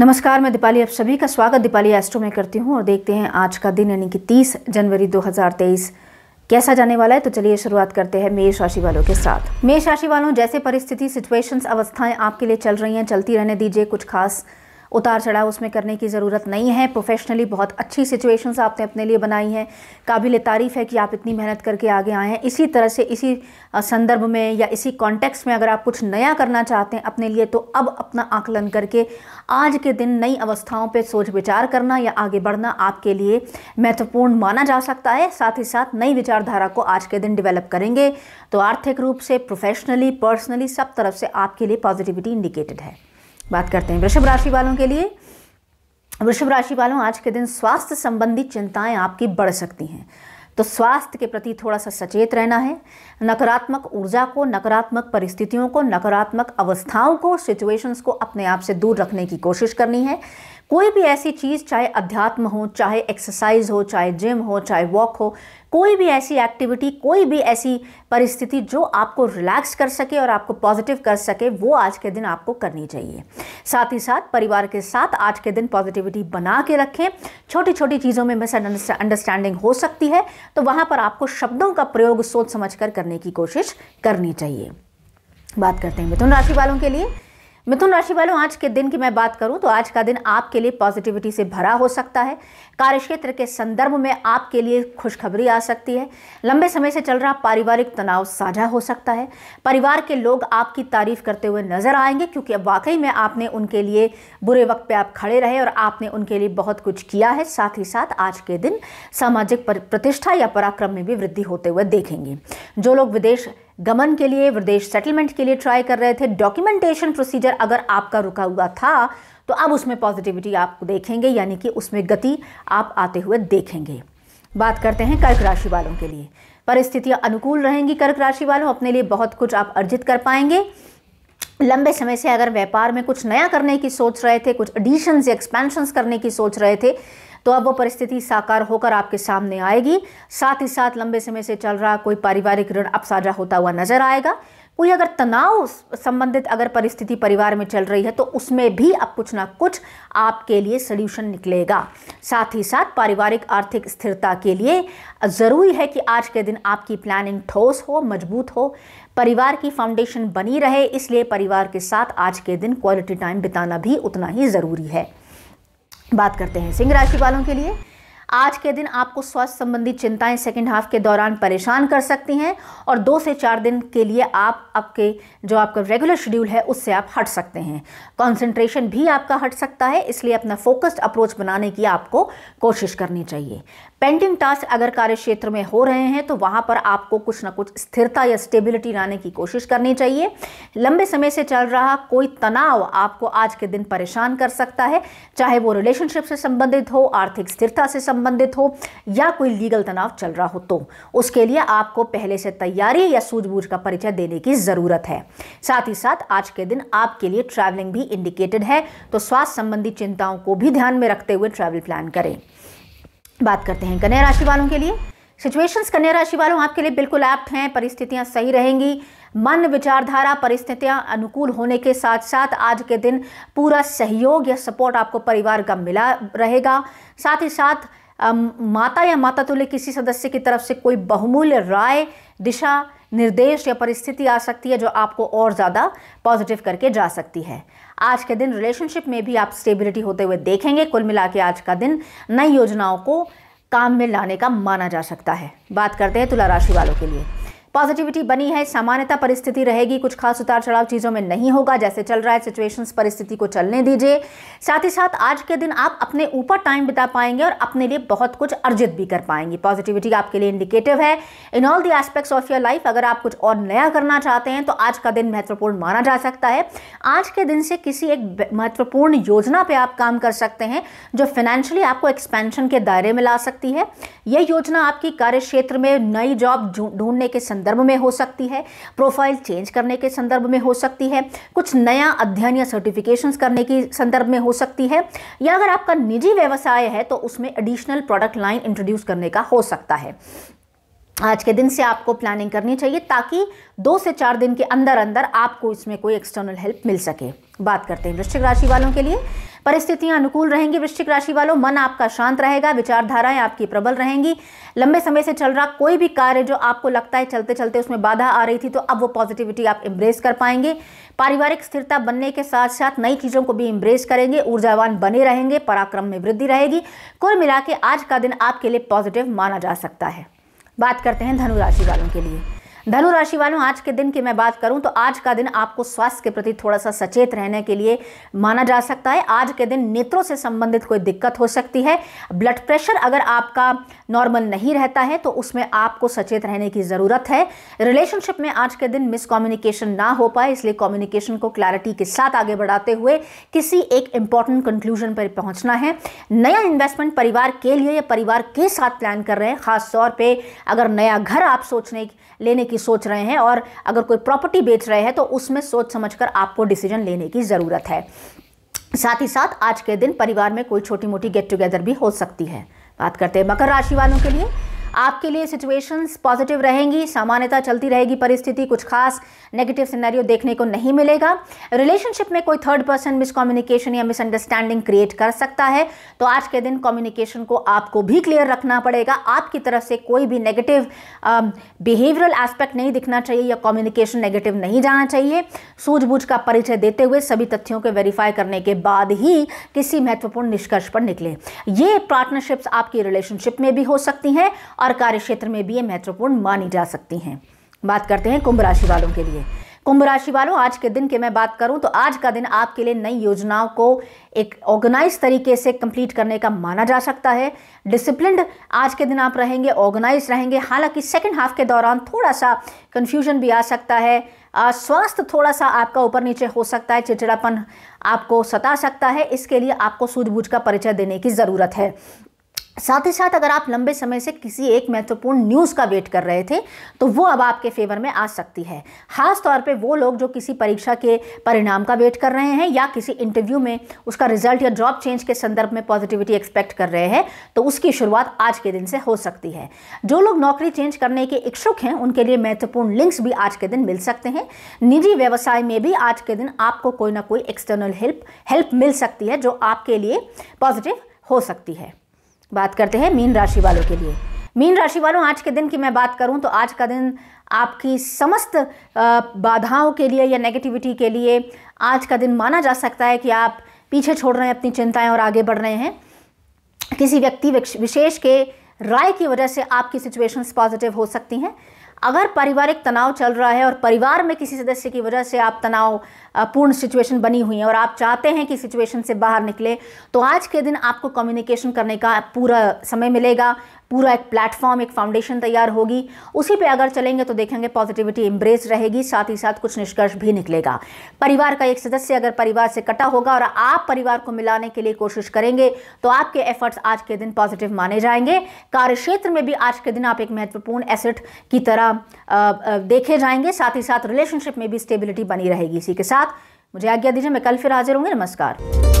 नमस्कार मैं दीपाली आप सभी का स्वागत दीपाली एस्ट्रो में करती हूँ और देखते हैं आज का दिन यानी कि 30 जनवरी 2023 कैसा जाने वाला है तो चलिए शुरुआत करते हैं मेष राशि वालों के साथ मेष राशि वालों जैसे परिस्थिति सिचुएशंस अवस्थाएं आपके लिए चल रही हैं चलती रहने दीजिए कुछ खास उतार चढ़ाव उसमें करने की ज़रूरत नहीं है प्रोफेशनली बहुत अच्छी सिचुएशंस आपने अपने लिए बनाई हैं काबिल तारीफ़ है कि आप इतनी मेहनत करके आगे आए हैं इसी तरह से इसी संदर्भ में या इसी कॉन्टेक्स्ट में अगर आप कुछ नया करना चाहते हैं अपने लिए तो अब अपना आकलन करके आज के दिन नई अवस्थाओं पर सोच विचार करना या आगे बढ़ना आपके लिए महत्वपूर्ण माना जा सकता है साथ ही साथ नई विचारधारा को आज के दिन डेवलप करेंगे तो आर्थिक रूप से प्रोफेशनली पर्सनली सब तरफ से आपके लिए पॉजिटिविटी इंडिकेटेड है बात करते हैं वृषभ राशि वालों के लिए वृषभ राशि वालों आज के दिन स्वास्थ्य संबंधी चिंताएं आपकी बढ़ सकती हैं तो स्वास्थ्य के प्रति थोड़ा सा सचेत रहना है नकारात्मक ऊर्जा को नकारात्मक परिस्थितियों को नकारात्मक अवस्थाओं को सिचुएशंस को अपने आप से दूर रखने की कोशिश करनी है कोई भी ऐसी चीज़ चाहे अध्यात्म हो चाहे एक्सरसाइज हो चाहे जिम हो चाहे वॉक हो कोई भी ऐसी एक्टिविटी कोई भी ऐसी परिस्थिति जो आपको रिलैक्स कर सके और आपको पॉजिटिव कर सके वो आज के दिन आपको करनी चाहिए साथ ही साथ परिवार के साथ आज के दिन पॉजिटिविटी बना के रखें छोटी छोटी चीज़ों में मिस अंडरस्टैंडिंग हो सकती है तो वहाँ पर आपको शब्दों का प्रयोग सोच समझ कर करने की कोशिश करनी चाहिए बात करते हैं मिथुन राशि वालों के लिए मिथुन राशि वालों आज के दिन की मैं बात करूं तो आज का दिन आपके लिए पॉजिटिविटी से भरा हो सकता है कार्यक्षेत्र के संदर्भ में आपके लिए खुशखबरी आ सकती है लंबे समय से चल रहा पारिवारिक तनाव साझा हो सकता है परिवार के लोग आपकी तारीफ करते हुए नजर आएंगे क्योंकि अब वाकई में आपने उनके लिए बुरे वक्त पर आप खड़े रहे और आपने उनके लिए बहुत कुछ किया है साथ ही साथ आज के दिन सामाजिक प्रतिष्ठा या पराक्रम में भी वृद्धि होते हुए देखेंगे जो लोग विदेश गमन के लिए विदेश सेटलमेंट के लिए ट्राई कर रहे थे डॉक्यूमेंटेशन प्रोसीजर अगर आपका रुका हुआ था तो अब उसमें पॉजिटिविटी आप देखेंगे यानी कि उसमें गति आप आते हुए देखेंगे बात करते हैं कर्क राशि वालों के लिए परिस्थितियां अनुकूल रहेंगी कर्क राशि वालों अपने लिए बहुत कुछ आप अर्जित कर पाएंगे लंबे समय से अगर व्यापार में कुछ नया करने की सोच रहे थे कुछ एडिशंस या एक्सपेंशंस करने की सोच रहे थे तो अब वो परिस्थिति साकार होकर आपके सामने आएगी साथ ही साथ लंबे समय से चल रहा कोई पारिवारिक ऋण अब साझा होता हुआ नजर आएगा कोई अगर तनाव संबंधित अगर परिस्थिति परिवार में चल रही है तो उसमें भी अब कुछ ना कुछ आपके लिए सल्यूशन निकलेगा साथ ही साथ पारिवारिक आर्थिक स्थिरता के लिए ज़रूरी है कि आज के दिन आपकी प्लानिंग ठोस हो मजबूत हो परिवार की फाउंडेशन बनी रहे इसलिए परिवार के साथ आज के दिन क्वालिटी टाइम बिताना भी उतना ही ज़रूरी है बात करते हैं सिंह राशि वालों के लिए आज के दिन आपको स्वास्थ्य संबंधी चिंताएं सेकेंड हाफ के दौरान परेशान कर सकती हैं और दो से चार दिन के लिए आप आपके जो आपका रेगुलर शेड्यूल है उससे आप हट सकते हैं कंसंट्रेशन भी आपका हट सकता है इसलिए अपना फोकस्ड अप्रोच बनाने की आपको कोशिश करनी चाहिए पेंडिंग टास्क अगर कार्य क्षेत्र में हो रहे हैं तो वहाँ पर आपको कुछ ना कुछ स्थिरता या स्टेबिलिटी लाने की कोशिश करनी चाहिए लंबे समय से चल रहा कोई तनाव आपको आज के दिन परेशान कर सकता है चाहे वो रिलेशनशिप से संबंधित हो आर्थिक स्थिरता से संबंधित हो या कोई लीगल तनाव चल रहा हो तो उसके लिए आपको पहले से तैयारी या सूझबूझ का परिचय देने की ज़रूरत है साथ ही साथ आज के दिन आपके लिए ट्रैवलिंग भी इंडिकेटेड है तो स्वास्थ्य संबंधी चिंताओं को भी ध्यान में रखते हुए ट्रैवल प्लान करें बात करते हैं कन्या राशि वालों के लिए सिचुएशंस कन्या राशि वालों आपके लिए बिल्कुल ऐप्ट हैं परिस्थितियां सही रहेंगी मन विचारधारा परिस्थितियां अनुकूल होने के साथ साथ आज के दिन पूरा सहयोग या सपोर्ट आपको परिवार का मिला रहेगा साथ ही साथ माता या माता तुल्य किसी सदस्य की तरफ से कोई बहुमूल्य राय दिशा निर्देश या परिस्थिति आ सकती है जो आपको और ज़्यादा पॉजिटिव करके जा सकती है आज के दिन रिलेशनशिप में भी आप स्टेबिलिटी होते हुए देखेंगे कुल मिला के आज का दिन नई योजनाओं को काम में लाने का माना जा सकता है बात करते हैं तुला राशि वालों के लिए पॉजिटिविटी बनी है सामान्यता परिस्थिति रहेगी कुछ खास उतार चढ़ाव चीज़ों में नहीं होगा जैसे चल रहा है सिचुएशंस परिस्थिति को चलने दीजिए साथ ही साथ आज के दिन आप अपने ऊपर टाइम बिता पाएंगे और अपने लिए बहुत कुछ अर्जित भी कर पाएंगे पॉजिटिविटी आपके लिए इंडिकेटिव है in all the aspects of your life अगर आप कुछ और नया करना चाहते हैं तो आज का दिन महत्वपूर्ण माना जा सकता है आज के दिन से किसी एक महत्वपूर्ण योजना पर आप काम कर सकते हैं जो फाइनेंशियली आपको एक्सपेंशन के दायरे में ला सकती है यह योजना आपकी कार्य क्षेत्र में नई जॉब ढूंढने के संदर्भ संदर्भ में हो सकती है प्रोफाइल चेंज करने के संदर्भ में हो सकती है कुछ नया अध्ययन या सर्टिफिकेशन करने की संदर्भ में हो सकती है या अगर आपका निजी व्यवसाय है तो उसमें एडिशनल प्रोडक्ट लाइन इंट्रोड्यूस करने का हो सकता है आज के दिन से आपको प्लानिंग करनी चाहिए ताकि दो से चार दिन के अंदर अंदर आपको इसमें कोई एक्सटर्नल हेल्प मिल सके बात करते हैं वृश्चिक राशि वालों के लिए परिस्थितियां अनुकूल रहेंगी वृश्चिक राशि वालों मन आपका शांत रहेगा विचारधाराएं आपकी प्रबल रहेंगी लंबे समय से चल रहा कोई भी कार्य जो आपको लगता है चलते चलते उसमें बाधा आ रही थी तो अब वो पॉजिटिविटी आप इम्ब्रेस कर पाएंगे पारिवारिक स्थिरता बनने के साथ साथ नई चीज़ों को भी इम्ब्रेस करेंगे ऊर्जावान बने रहेंगे पराक्रम में वृद्धि रहेगी कुल मिला के आज का दिन आपके लिए पॉजिटिव माना जा सकता है बात करते हैं धनुराशि वालों के लिए धनु राशि वालों आज के दिन की मैं बात करूं तो आज का दिन आपको स्वास्थ्य के प्रति थोड़ा सा सचेत रहने के लिए माना जा सकता है आज के दिन नेत्रों से संबंधित कोई दिक्कत हो सकती है ब्लड प्रेशर अगर आपका नॉर्मल नहीं रहता है तो उसमें आपको सचेत रहने की ज़रूरत है रिलेशनशिप में आज के दिन मिसकम्युनिकेशन ना हो पाए इसलिए कॉम्युनिकेशन को क्लैरिटी के साथ आगे बढ़ाते हुए किसी एक इंपॉर्टेंट कंक्लूजन पर पहुंचना है नया इन्वेस्टमेंट परिवार के लिए या परिवार के साथ प्लान कर रहे हैं खासतौर पर अगर नया घर आप सोचने लेने की की सोच रहे हैं और अगर कोई प्रॉपर्टी बेच रहे हैं तो उसमें सोच समझकर आपको डिसीजन लेने की ज़रूरत है साथ ही साथ आज के दिन परिवार में कोई छोटी मोटी गेट टुगेदर भी हो सकती है बात करते हैं मकर राशि वालों के लिए आपके लिए सिचुएशंस पॉजिटिव रहेंगी सामान्यता चलती रहेगी परिस्थिति कुछ खास नेगेटिव सिनेरियो देखने को नहीं मिलेगा रिलेशनशिप में कोई थर्ड पर्सन मिसकम्युनिकेशन या मिसअंडरस्टैंडिंग क्रिएट कर सकता है तो आज के दिन कम्युनिकेशन को आपको भी क्लियर रखना पड़ेगा आपकी तरफ से कोई भी नेगेटिव बिहेवियरल एस्पेक्ट नहीं दिखना चाहिए या कम्युनिकेशन नेगेटिव नहीं जाना चाहिए सूझबूझ का परिचय देते हुए सभी तथ्यों को वेरीफाई करने के बाद ही किसी महत्वपूर्ण निष्कर्ष पर निकले ये पार्टनरशिप्स आपकी रिलेशनशिप में भी हो सकती हैं और कार्य क्षेत्र में भी ये महत्वपूर्ण मानी जा सकती हैं बात करते हैं कुंभ राशि वालों के लिए कुंभ राशि वालों आज के दिन के मैं बात करूं तो आज का दिन आपके लिए नई योजनाओं को एक ऑर्गेनाइज तरीके से कंप्लीट करने का माना जा सकता है डिसिप्लिन आज के दिन आप रहेंगे ऑर्गेनाइज रहेंगे हालांकि सेकेंड हाफ के दौरान थोड़ा सा कन्फ्यूजन भी आ सकता है स्वास्थ्य थोड़ा सा आपका ऊपर नीचे हो सकता है चिड़चिड़ापन आपको सता सकता है इसके लिए आपको सूझबूझ का परिचय देने की ज़रूरत है साथ ही साथ अगर आप लंबे समय से किसी एक महत्वपूर्ण न्यूज़ का वेट कर रहे थे तो वो अब आपके फेवर में आ सकती है खास तौर पे वो लोग जो किसी परीक्षा के परिणाम का वेट कर रहे हैं या किसी इंटरव्यू में उसका रिजल्ट या जॉब चेंज के संदर्भ में पॉजिटिविटी एक्सपेक्ट कर रहे हैं तो उसकी शुरुआत आज के दिन से हो सकती है जो लोग नौकरी चेंज करने के इच्छुक हैं उनके लिए महत्वपूर्ण लिंक्स भी आज के दिन मिल सकते हैं निजी व्यवसाय में भी आज के दिन आपको कोई ना कोई एक्सटर्नल हेल्प हेल्प मिल सकती है जो आपके लिए पॉजिटिव हो सकती है बात करते हैं मीन राशि वालों के लिए मीन राशि वालों आज के दिन की मैं बात करूं तो आज का दिन आपकी समस्त बाधाओं के लिए या नेगेटिविटी के लिए आज का दिन माना जा सकता है कि आप पीछे छोड़ रहे हैं अपनी चिंताएं और आगे बढ़ रहे हैं किसी व्यक्ति विशेष के राय की वजह से आपकी सिचुएशंस पॉजिटिव हो सकती हैं अगर पारिवारिक तनाव चल रहा है और परिवार में किसी सदस्य की वजह से आप तनाव पूर्ण सिचुएशन बनी हुई है और आप चाहते हैं कि सिचुएशन से बाहर निकले तो आज के दिन आपको कम्युनिकेशन करने का पूरा समय मिलेगा पूरा एक प्लेटफॉर्म एक फाउंडेशन तैयार होगी उसी पे अगर चलेंगे तो देखेंगे पॉजिटिविटी इम्ब्रेस रहेगी साथ ही साथ कुछ निष्कर्ष भी निकलेगा परिवार का एक सदस्य अगर परिवार से कटा होगा और आप परिवार को मिलाने के लिए कोशिश करेंगे तो आपके एफर्ट्स आज के दिन पॉजिटिव माने जाएंगे कार्य क्षेत्र में भी आज के दिन आप एक महत्वपूर्ण एसेट की तरह देखे जाएंगे साथ ही साथ रिलेशनशिप में भी स्टेबिलिटी बनी रहेगी इसी के साथ मुझे आज्ञा दीजिए मैं कल फिर हाजिर होंगे नमस्कार